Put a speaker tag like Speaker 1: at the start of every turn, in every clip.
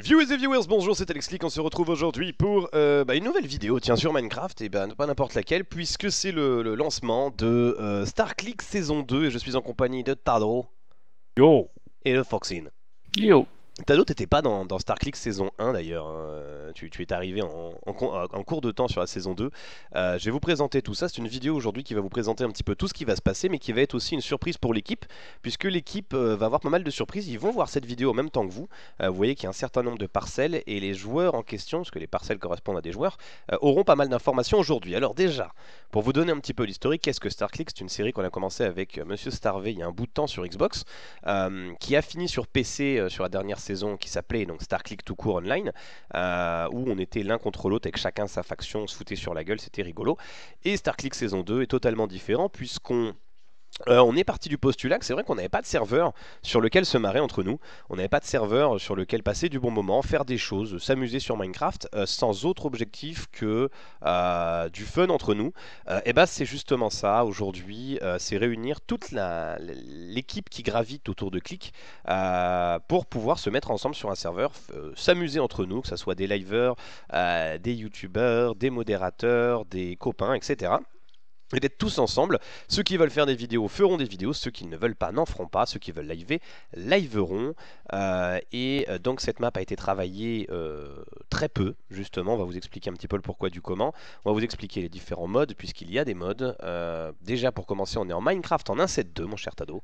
Speaker 1: Viewers et viewers, bonjour, c'est Alex Click, on se retrouve aujourd'hui pour euh, bah, une nouvelle vidéo, tiens, sur Minecraft, et ben pas n'importe laquelle, puisque c'est le, lancement de euh, Star Click saison 2, et je suis en compagnie de Tado. Yo Et de Foxin. Yo Tado, t'étais pas dans, dans Star saison 1 d'ailleurs, hein. tu, es arrivé euh, en, cours de temps sur la saison 2. Euh, je vais vous présenter tout ça, c'est une vidéo aujourd'hui qui va vous présenter un petit peu tout ce qui va se passer, mais qui va être aussi une surprise pour l'équipe, puisque l'équipe euh, va avoir pas mal de surprises, ils vont voir cette vidéo en même temps que vous. vous voyez qu'il y a un certain nombre de parcelles, et les joueurs en question, parce que les parcelles correspondent à des joueurs, auront pas mal d'informations aujourd'hui. Alors déjà, pour vous donner un petit peu l'historique, qu'est-ce que Star C'est une série qu'on a commencé avec Monsieur Starvey il y a un bout de temps sur Xbox, qui a fini sur PC sur la dernière saison qui s'appelait donc Star Click tout court online, euh, où on était l'un contre l'autre avec chacun sa faction, se foutait sur la gueule, c'était rigolo. Et Star Click saison 2 est totalement différent puisqu'on euh, on est parti du postulat que c'est vrai qu'on n'avait pas de serveur sur lequel se marrer entre nous, on n'avait pas de serveur sur lequel passer du bon moment, faire des choses, s'amuser sur Minecraft euh, sans autre objectif que euh, du fun entre nous. et bah c'est justement ça aujourd'hui, c'est réunir toute l'équipe qui gravite autour de Click pour pouvoir se mettre ensemble sur un serveur, s'amuser entre nous, que ce soit des liveurs, des youtubeurs, des modérateurs, des copains, etc et d'être tous ensemble. Ceux qui veulent faire des vidéos feront des vidéos, ceux qui ne veulent pas n'en feront pas, ceux qui veulent liver liveront. Euh, et euh, donc cette map a été travaillée euh, très peu, justement. On va vous expliquer un petit peu le pourquoi du comment. On va vous expliquer les différents modes, puisqu'il y a des modes. déjà pour commencer, on est en Minecraft en 1.7.2, mon cher Tado.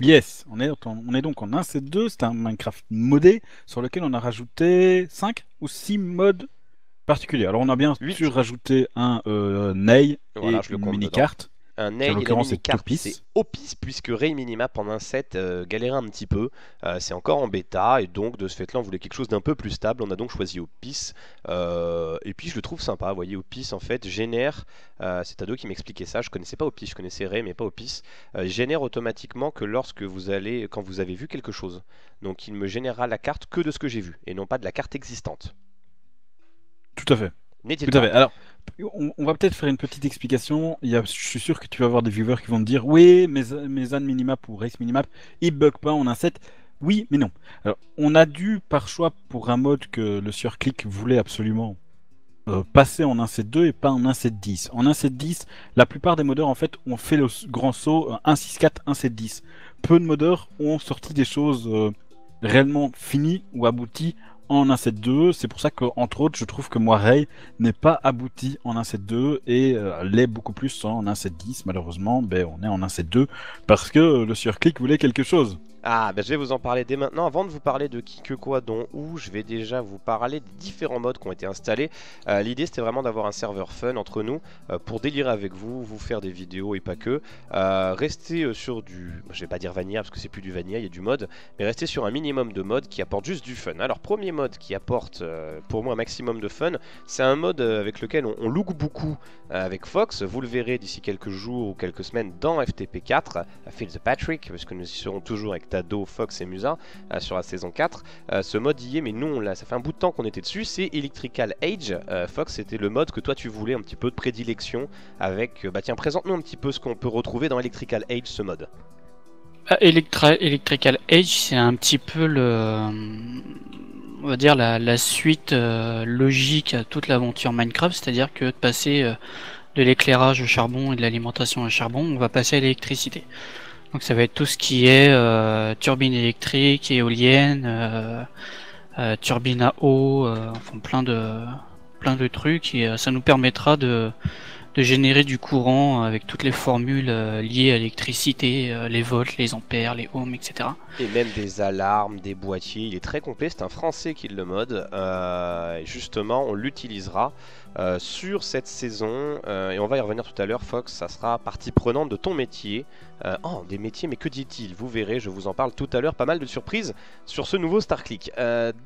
Speaker 2: Yes, on est, on est donc en 1.7.2, c'est un Minecraft modé sur lequel on a rajouté 5 ou 6 modes particulier. Alors on a bien pu rajouter un euh, Ney et une mini-carte. Un Nail et carte c'est
Speaker 1: Opis, puisque Ray Minima pendant un set euh, galérait un petit peu. Euh, c'est encore en bêta, et donc de ce fait-là, on voulait quelque chose d'un peu plus stable. On a donc choisi Opis, euh, et puis je le trouve sympa. Vous voyez, Opis en fait génère, c'est Ado qui m'expliquait ça, je connaissais pas Opis, je connaissais Ray, mais pas Opis, génère automatiquement que lorsque vous allez, quand vous avez vu quelque chose. Donc il me générera la carte que de ce que j'ai vu, et non pas de la carte existante.
Speaker 2: Tout à fait. Alors, on, va peut-être faire une petite explication. Il y a, je suis sûr que tu vas avoir des viewers qui vont te dire Oui, mes, mes minimap ou race minimap, ils bug pas, en 1.7 » 7. Oui, mais non. Alors, on a dû, par choix, pour un mode que le sieur voulait absolument euh, passer en 1.7.2 et pas en 1.7.10. En 1.7.10, la plupart des modeurs en fait ont fait le grand saut 1.6.4, euh, 1.7.10. Peu de modeurs ont sorti des choses euh, réellement finies ou abouties en 1.7.2, C'est pour ça que, entre autres, je trouve que Ray n'est pas abouti en 1.7.2 et euh, l'est beaucoup plus en 1.7.10, Malheureusement, ben, on est en 1.7.2 parce que euh, le surclic voulait quelque chose.
Speaker 1: Ah, ben, je vais vous en parler dès maintenant. Avant de vous parler de qui, que, quoi, dont, où, je vais déjà vous parler des différents modes qui ont été installés. Euh, l'idée, c'était vraiment d'avoir un serveur fun entre nous pour délirer avec vous, vous faire des vidéos et pas que. rester sur du, je vais pas dire vanilla parce que c'est plus du vanilla, il y a du mode, mais rester sur un minimum de mode qui apporte juste du fun. Alors, premier mode qui apporte euh, pour moi un maximum de fun. C'est un mode euh, avec lequel on, look beaucoup euh, avec Fox. Vous le verrez d'ici quelques jours ou quelques semaines dans FTP4, Phil the Patrick, parce que nous y serons toujours avec Tado, Fox et Musa sur la saison 4. ce mode y est, mais nous on ça fait un bout de temps qu'on était dessus. C'est Electrical Age. Fox, c'était le mode que toi tu voulais un petit peu de prédilection avec. bah tiens, présente-nous un petit peu ce qu'on peut retrouver dans Electrical Age, ce mode.
Speaker 2: Ah, Electra Electrical Age, c'est un petit peu le, on va dire la, suite euh, logique à toute l'aventure Minecraft, c'est-à-dire que de passer euh, de l'éclairage au charbon et de l'alimentation au charbon, on va passer à l'électricité. Donc ça va être tout ce qui est euh, turbine électrique, éolienne, turbine à eau, enfin plein de plein de trucs et ça nous permettra de de générer du courant avec toutes les formules euh, liées à l'électricité, euh, les volts, les ampères, les ohms, etc.
Speaker 1: Et même des alarmes, des boîtiers, il est très complet, c'est un français qui le mode, euh, justement on l'utilisera euh, sur cette saison, euh, et on va y revenir tout à l'heure, Fox, ça sera partie prenante de ton métier. Euh, oh, des métiers, mais que dit-il Vous verrez, je vous en parle tout à l'heure, pas mal de surprises sur ce nouveau StarClick.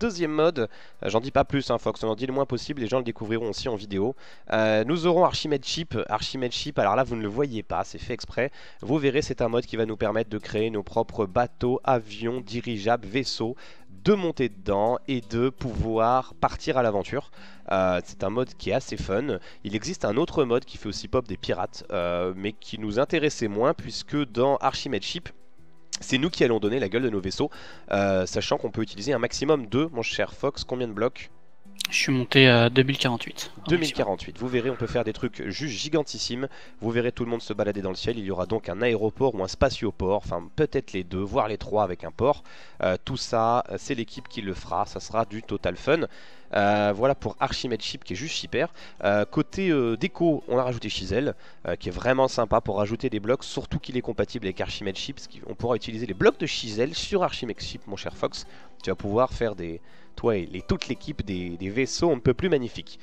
Speaker 1: deuxième mode, j'en dis pas plus, hein, Fox, on en dit le moins possible, les gens le découvriront aussi en vidéo. nous aurons Archimedes Chip, Archimedes Chip, alors là vous ne le voyez pas, c'est fait exprès. Vous verrez, c'est un mode qui va nous permettre de créer nos propres bateaux, avions, dirigeables, vaisseaux, de monter dedans et de pouvoir partir à l'aventure. Euh, c'est un mode qui est assez fun. Il existe un autre mode qui fait aussi pop des pirates, euh, mais qui nous intéressait moins puisque dans Archimedeship Ship, c'est nous qui allons donner la gueule de nos vaisseaux, euh, sachant qu'on peut utiliser un maximum de, mon cher Fox, combien de blocs
Speaker 2: je suis monté à 2048.
Speaker 1: 2048, vous verrez, on peut faire des trucs juste gigantissimes. Vous verrez tout le monde se balader dans le ciel. Il y aura donc un aéroport ou un spatioport, enfin peut-être les deux, voire les trois avec un port. Euh, tout ça, euh, c'est l'équipe qui le fera. Ça sera du total fun. Euh, voilà pour Archimède Ship qui est juste super. côté déco, on a rajouté Chisel qui est vraiment sympa pour rajouter des blocs, surtout qu'il est compatible avec Archimède Ship. On pourra utiliser les blocs de Chisel sur Archimède Ship, mon cher Fox. Tu vas pouvoir faire des, toi et, toute l'équipe des, vaisseaux un peu plus magnifiques.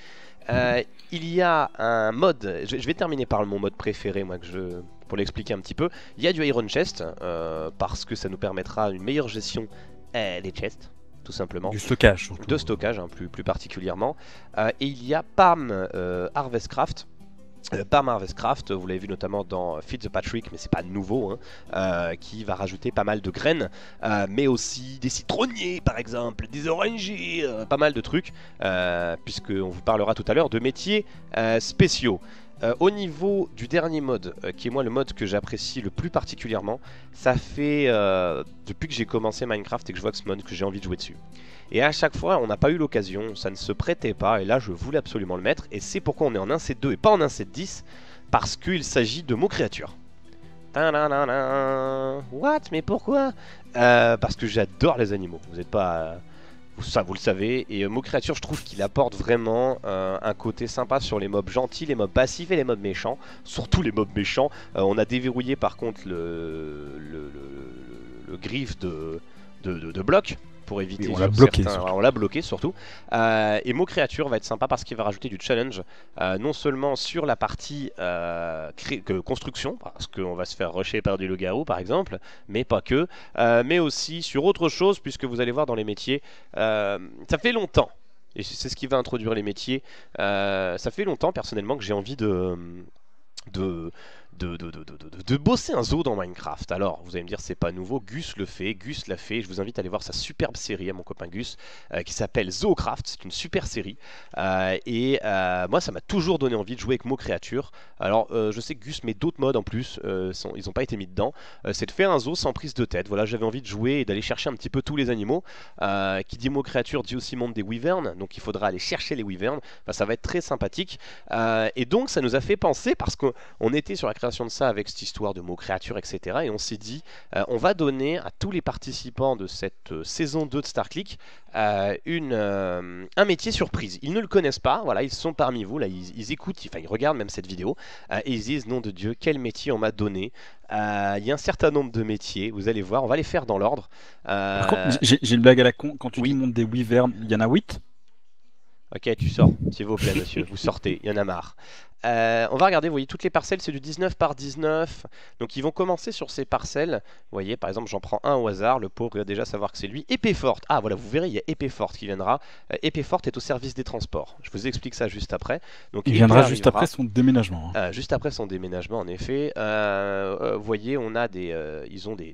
Speaker 1: Euh, il y a un mode, je, vais terminer par mon mode préféré, moi, que je, pour l'expliquer un petit peu. Il y a du Iron Chest, euh, parce que ça nous permettra une meilleure gestion eh, des chests, tout simplement. Du stockage, De stockage, hein, plus, plus particulièrement. Euh, et il y a PAM Harvestcraft euh, par Marvel's Craft, vous l'avez vu notamment dans Patrick, mais c'est pas nouveau, hein, euh, qui va rajouter pas mal de graines, euh, mais aussi des citronniers par exemple, des orangers, pas mal de trucs, puisqu'on vous parlera tout à l'heure de métiers spéciaux. Euh, au niveau du dernier mode, euh, qui est moi le mode que j'apprécie le plus particulièrement, ça fait euh, depuis que j'ai commencé Minecraft et que je vois que ce mode que j'ai envie de jouer dessus. Et à chaque fois, on n'a pas eu l'occasion, ça ne se prêtait pas, et là je voulais absolument le mettre, et c'est pourquoi on est en 1-7-2 et pas en 1-7-10, parce qu'il s'agit de mots créatures. What Mais pourquoi Parce que j'adore les animaux, vous n'êtes pas ça vous le savez. Et euh, Mocreature je trouve qu'il apporte vraiment un côté sympa sur les mobs gentils, les mobs passifs et les mobs méchants. Surtout les mobs méchants. Euh, on a déverrouillé par contre le, griffe de, de bloc pour éviter. on l'a bloqué. On l'a bloqué surtout. Euh, et mot créature va être sympa parce qu'il va rajouter du challenge, euh, non seulement sur la partie euh, que construction, parce qu'on va se faire rusher par du loup par exemple, mais pas que, mais aussi sur autre chose, puisque vous allez voir dans les métiers, ça fait longtemps. Et c'est ce qui va introduire les métiers. ça fait longtemps personnellement que j'ai envie de, de de, bosser un zoo dans Minecraft. Alors, vous allez me dire, c'est pas nouveau. Gus le fait, Gus l'a fait. Je vous invite à aller voir sa superbe série à mon copain Gus, euh, qui s'appelle Zoocraft. C'est une super série. Euh, et euh, moi, ça m'a toujours donné envie de jouer avec mots créatures. Alors, je sais que Gus met d'autres modes en plus. ils n'ont pas été mis dedans. c'est de faire un zoo sans prise de tête. Voilà, j'avais envie de jouer et d'aller chercher un petit peu tous les animaux. qui dit mot créatures dit aussi monde des wyverns. Donc, il faudra aller chercher les wyverns. ça va être très sympathique. et donc, ça nous a fait penser, parce qu'on était sur la création de ça avec cette histoire de mots créatures, etc. Et on s'est dit, euh, on va donner à tous les participants de cette euh, saison 2 de StarClick euh, une, un métier surprise. Ils ne le connaissent pas, voilà, ils sont parmi vous, là, ils, écoutent, enfin ils, regardent même cette vidéo, et ils disent, nom de Dieu, quel métier on m'a donné il y a un certain nombre de métiers, vous allez voir, on va les faire dans l'ordre. J'ai une blague à la con, quand tu oui. dis monde des wyverns, il y en a 8 Ok, tu sors, s'il vous plaît, monsieur, vous sortez, il y en a marre. Euh, on va regarder, vous voyez, toutes les parcelles, c'est du 19 par 19. Donc ils vont commencer sur ces parcelles. Vous voyez, par exemple, j'en prends un au hasard. Le pauvre, va déjà savoir que c'est lui. Épée forte. Ah, voilà, vous verrez, il y a épée forte qui viendra. Euh, épée forte est au service des transports. Je vous explique ça juste après. il viendra juste après son
Speaker 2: déménagement.
Speaker 1: Hein. Euh, juste après son déménagement, en effet. vous voyez, on a des, ils ont des,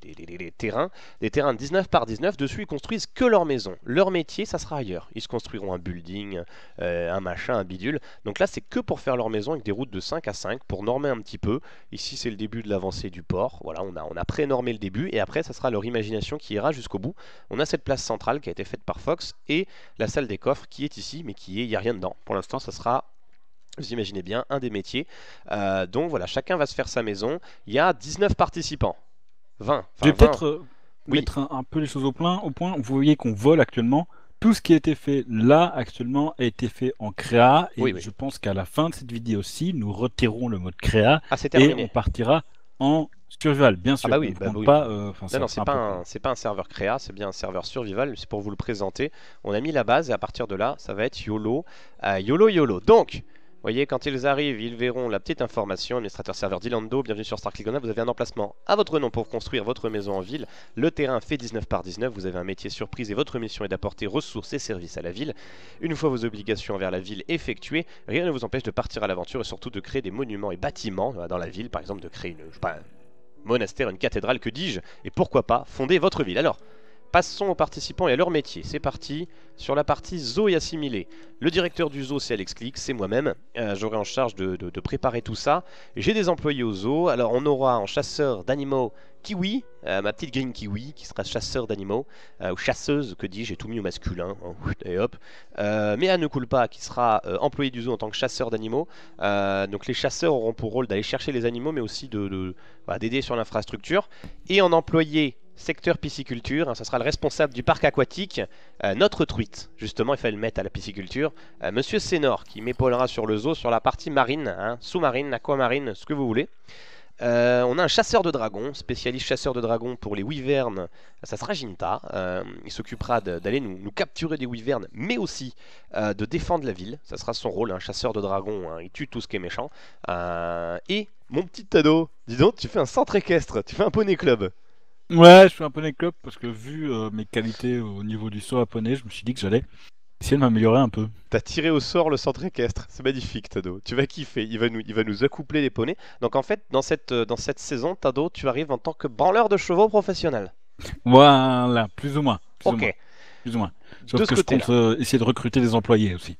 Speaker 1: terrains. Des terrains de 19 par 19. Dessus, ils construisent que leur maison. Leur métier, ça sera ailleurs. Ils se construiront un building, un machin, un bidule. Donc là, c'est que pour faire leur maison des routes de 5 à 5 pour normer un petit peu. Ici, c'est le début de l'avancée du port. Voilà, on a, on a pré-normé le début et après, ça sera leur imagination qui ira jusqu'au bout. On a cette place centrale qui a été faite par Fox et la salle des coffres qui est ici, mais qui est, il n'y a rien dedans. Pour l'instant, ça sera vous imaginez bien, un des métiers. Euh, donc voilà, chacun va se faire sa maison. Il y a 19 participants. 20. Je vais peut-être euh,
Speaker 2: mettre un, peu les choses au, plein, au point. Vous voyez qu'on vole actuellement tout ce qui a été fait là actuellement a été fait en créa et oui, je pense qu'à la fin de cette vidéo aussi, nous retirerons le mode créa ah, et on partira en survival, bien sûr. Ah bah oui, bah pas. Euh, non, c'est pas,
Speaker 1: pas, un serveur créa, c'est bien un serveur survival. C'est pour vous le présenter. On a mis la base et à partir de là, ça va être YOLO, euh, YOLO, YOLO. Donc, voyez, quand ils arrivent, ils verront la petite information, administrateur serveur d'Ilando, bienvenue sur Starclick vous avez un emplacement à votre nom pour construire votre maison en ville, le terrain fait 19 par 19, vous avez un métier surprise et votre mission est d'apporter ressources et services à la ville. Une fois vos obligations envers la ville effectuées, rien ne vous empêche de partir à l'aventure et surtout de créer des monuments et bâtiments euh, dans la ville, par exemple de créer une, un monastère, une cathédrale, que dis-je, et pourquoi pas fonder votre ville. Alors, Passons aux participants et à leur métier. C'est parti sur la partie zoo et assimilé. Le directeur du zoo, c'est Alex Click, c'est moi-même. Euh, j'aurai en charge de, préparer tout ça. J'ai des employés au zoo. Alors, on aura en chasseur d'animaux Kiwi, euh, ma petite green Kiwi, qui sera chasseur d'animaux, euh, ou chasseuse, que dis-je, j'ai tout mis au masculin, et hop. mais Anne pas qui sera employée du zoo en tant que chasseur d'animaux. donc, les chasseurs auront pour rôle d'aller chercher les animaux, mais aussi d'aider de, sur l'infrastructure. Et en employé secteur pisciculture, hein, ça sera le responsable du parc aquatique, euh, notre truite, justement, il fallait le mettre à la pisciculture, euh, Monsieur Sénor, qui m'épaulera sur le zoo, sur la partie marine, hein, sous-marine, aquamarine, ce que vous voulez. Euh, on a un chasseur de dragons, spécialiste chasseur de dragons pour les wyvernes, ça sera Ginta. il s'occupera d'aller nous, capturer des wyvernes, mais aussi de défendre la ville. Ça sera son rôle, un hein, chasseur de dragons, il tue tout ce qui est méchant. et mon petit Tado, dis donc, tu fais un centre équestre, tu fais un poney club.
Speaker 2: Ouais, je suis un poney club parce que vu euh, mes qualités au niveau du saut à poney, je me suis dit que j'allais essayer de m'améliorer un peu.
Speaker 1: T'as tiré au sort le centre équestre, c'est magnifique Tado, tu vas kiffer, il va, nous, il va nous accoupler les poneys. Donc en fait, dans cette, euh, dans cette saison, Tado, tu arrives en tant que branleur de chevaux professionnel.
Speaker 2: Voilà, plus ou moins. Plus ok. Ou moins, plus ou moins. Sauf que je compte euh, essayer de recruter des employés aussi.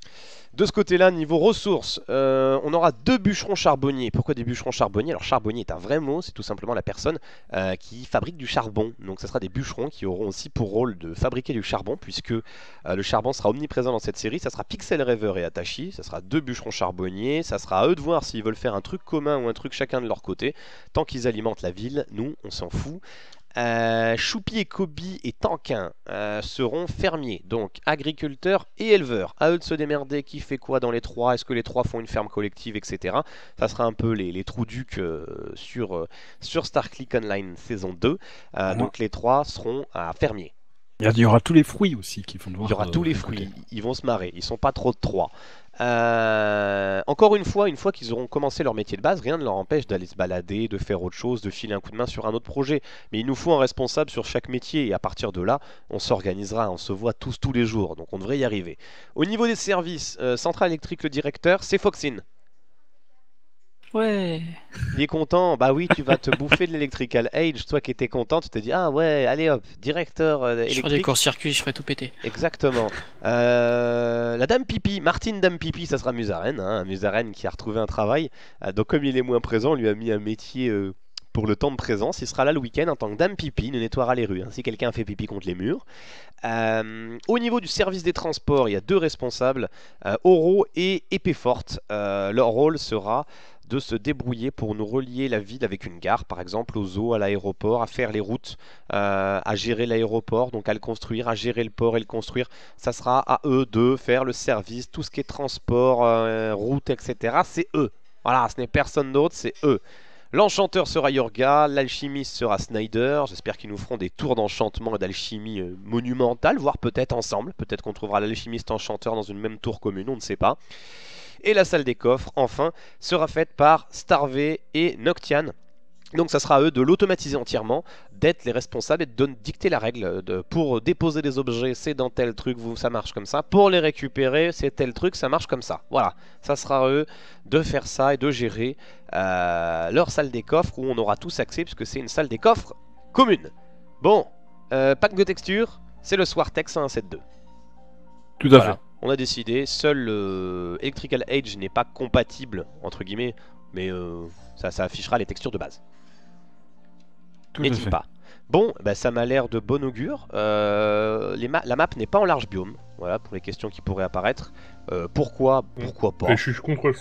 Speaker 1: De ce côté-là, niveau ressources, euh, on aura deux bûcherons charbonniers. Pourquoi des bûcherons charbonniers Alors charbonnier est un vrai mot, c'est tout simplement la personne euh, qui fabrique du charbon. Donc ce sera des bûcherons qui auront aussi pour rôle de fabriquer du charbon, puisque euh, le charbon sera omniprésent dans cette série. Ça sera Pixel Rêveur et Atachi, ça sera deux bûcherons charbonniers, ça sera à eux de voir s'ils veulent faire un truc commun ou un truc chacun de leur côté. Tant qu'ils alimentent la ville, nous, on s'en fout. Euh, Choupi et Kobe et Tanquin euh, seront fermiers, donc agriculteurs et éleveurs. À eux de se démerder, qui fait quoi dans les trois Est-ce que les trois font une ferme collective, etc. Ça sera un peu les, les trous ducs euh, sur, sur StarClick Online saison 2. Donc les trois seront à fermier. Il y aura tous les fruits aussi qui font devoir. Il y aura tous les fruits. Ils vont se marrer. Ils sont pas trop de trois. Euh, encore une fois, une fois qu'ils auront commencé leur métier de base, rien ne leur empêche d'aller se balader, de faire autre chose, de filer un coup de main sur un autre projet. Mais il nous faut un responsable sur chaque métier et à partir de là, on s'organisera, on se voit tous tous les jours, donc on devrait y arriver. Au niveau des services, Central euh, Centrale Électrique, le directeur, c'est Foxin. Ouais. Il est content. Bah oui, tu vas te bouffer de l'Electrical Age. Toi qui étais content, tu te dis Ah ouais, allez hop, directeur électrique. Je ferai des courts-circuits, je ferai tout péter. Exactement. Euh, la Dame Pipi, Martine Dame Pipi, ça sera Musarène. Hein, Musarène qui a retrouvé un travail. Euh, donc, comme il est moins présent, on lui a mis un métier. Euh, pour le temps de présence. Il sera là le week-end en tant que dame pipi, ne nettoiera les rues, hein. si quelqu'un fait pipi contre les murs. Euh, au niveau du service des transports, il y a deux responsables, euh, Oro et Épéforte. Euh, leur rôle sera de se débrouiller pour nous relier la ville avec une gare, par exemple aux eaux, à l'aéroport, à faire les routes, euh, à gérer l'aéroport, donc à le construire, à gérer le port et le construire. Ça sera à eux de faire le service, tout ce qui est transport, routes route, etc. C'est eux. Voilà, ce n'est personne d'autre, c'est eux. L'enchanteur sera Yorga, l'alchimiste sera Snyder. J'espère qu'ils nous feront des tours d'enchantement et d'alchimie euh, monumentales, voire peut-être ensemble. Peut-être qu'on trouvera l'alchimiste enchanteur dans une même tour commune, on ne sait pas. Et la salle des coffres, enfin, sera faite par Starve et Noctian. Donc ça sera à eux de l'automatiser entièrement, d'être les responsables et de dicter la règle. Euh, pour déposer des objets, c'est dans tel truc, vous, ça marche comme ça. Pour les récupérer, c'est tel truc, ça marche comme ça. Voilà, ça sera à eux de faire ça et de gérer euh, leur salle des coffres où on aura tous accès puisque c'est une salle des coffres commune. Bon, euh, pack de textures c'est le Swartex 172. Tout à fait. On a décidé, seul Electrical Age n'est pas compatible, entre guillemets, mais ça affichera les textures de base nest pas Bon, bah, ça m'a l'air de bon augure. Euh, la map n'est pas en large biome, voilà, pour les questions qui pourraient apparaître. Euh, pourquoi Pourquoi pas je suis contre le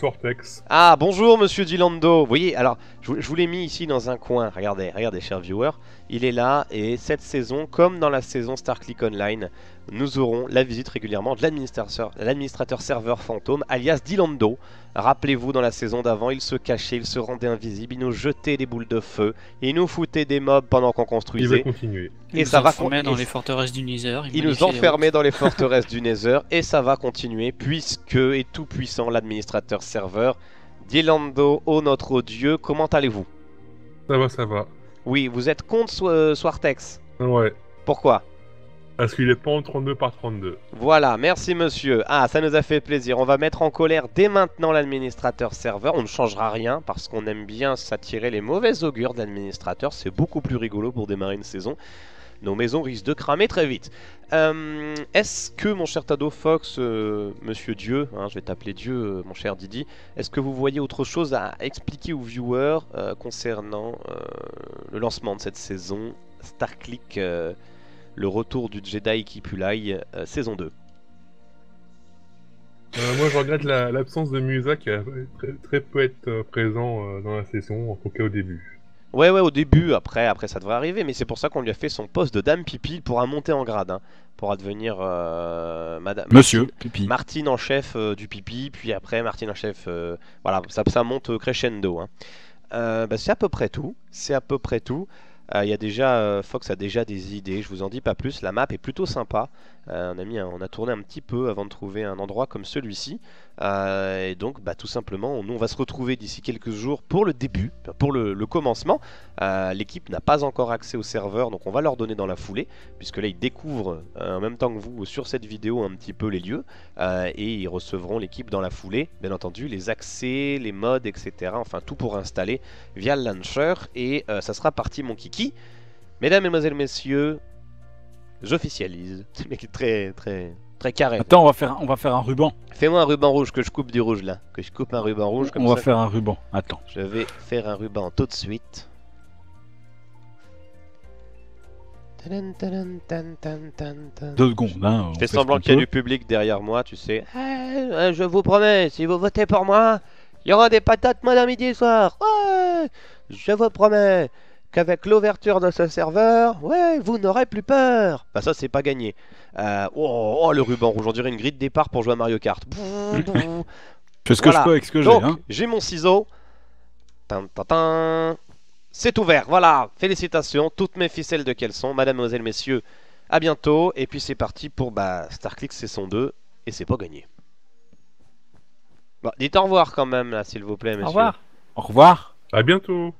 Speaker 1: Ah, bonjour monsieur Dilando Vous voyez, alors, je, vous l'ai mis ici dans un coin. Regardez, regardez, chers viewers. Il est là, et cette saison, comme dans la saison StarClick Online, nous aurons la visite régulièrement de l'administrateur serveur fantôme, alias Dilando. Rappelez-vous, dans la saison d'avant, il se cachait, il se rendait invisible, il nous jetait des boules de feu, il nous foutait des mobs pendant qu'on construisait. Il va continuer. Et ça va dans les forteresses Il, il nous enfermait dans les forteresses du Nether et ça va continuer puisque est tout puissant l'administrateur serveur Dielando, ô notre dieu, comment allez-vous Ça va, ça va. Oui, vous êtes contre so euh, Swartex Ouais. Pourquoi Parce qu'il est pas en 32 par 32. Voilà, merci monsieur. Ah, ça nous a fait plaisir. On va mettre en colère dès maintenant l'administrateur serveur. On ne changera rien parce qu'on aime bien s'attirer les mauvais augures d'administrateur C'est beaucoup plus rigolo pour démarrer une saison. Nos maisons risquent de cramer très vite. Euh, est-ce que, mon cher Tado Fox, euh, monsieur Dieu, hein, je vais t'appeler Dieu, euh, mon cher Didi, est-ce que vous voyez autre chose à expliquer aux viewers concernant le lancement de cette saison StarClick, le retour du Jedi qui saison 2 moi, je regrette l'absence de Musa qui a très, très peu être présent dans la saison, en tout cas au début. Ouais, ouais, au début, après, après ça devrait arriver, mais c'est pour ça qu'on lui a fait son poste de dame pipi pour à monter en grade, hein, pour advenir euh, madame. Monsieur Martine, pipi. Martine en chef euh, du pipi, puis après Martine en chef. Euh, voilà, ça, ça, monte euh, crescendo. Hein. Bah, c'est à peu près tout. C'est à peu près tout. Il y a déjà Fox a déjà des idées. Je vous en dis pas plus. La map est plutôt sympa. on a mis, on a tourné un petit peu avant de trouver un endroit comme celui-ci. Euh, et donc, bah, tout simplement, nous, on va se retrouver d'ici quelques jours pour le début, pour le, commencement. Euh, l'équipe n'a pas encore accès au serveur, donc on va leur donner dans la foulée, puisque là, ils découvrent euh, en même temps que vous sur cette vidéo un petit peu les lieux, et ils recevront l'équipe dans la foulée, bien entendu, les accès, les modes, etc. Enfin, tout pour installer via le launcher, et ça sera parti, mon kiki. Mesdames, Mesdemoiselles, Messieurs, J'officialise. C'est mec est très, très, très carré. Attends, on va faire, un, on va faire un ruban. Fais-moi un ruban rouge, que je coupe du rouge là. Que je coupe un ruban rouge comme ça. On va faire un ruban, attends. Je vais faire un ruban tout de suite. Deux secondes, hein. Je fais semblant qu'il y a du public derrière moi, tu sais. Ah, euh, je vous promets, si vous votez pour moi, il y aura des patates madame midi et soir. Ouais, je vous promets qu'avec l'ouverture de ce serveur, ouais, vous n'aurez plus peur. Bah ça, c'est pas gagné. Euh, oh, oh, oh, le ruban rouge, on dirait une grille de départ pour jouer à Mario Kart.
Speaker 2: Fais ce que je peux avec ce que j'ai. Hein.
Speaker 1: J'ai mon ciseau. C'est ouvert, voilà. Félicitations, toutes mes ficelles de sont. mademoiselles, messieurs. À bientôt, et puis c'est parti pour bah, StarClick saison 2, et c'est pas gagné. Bon, dites au revoir quand même, là, s'il vous plaît, messieurs. Au revoir. Au revoir. À bientôt.